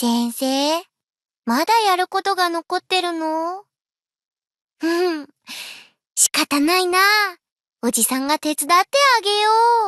先生、まだやることが残ってるのうん、仕方ないな。おじさんが手伝ってあげよう。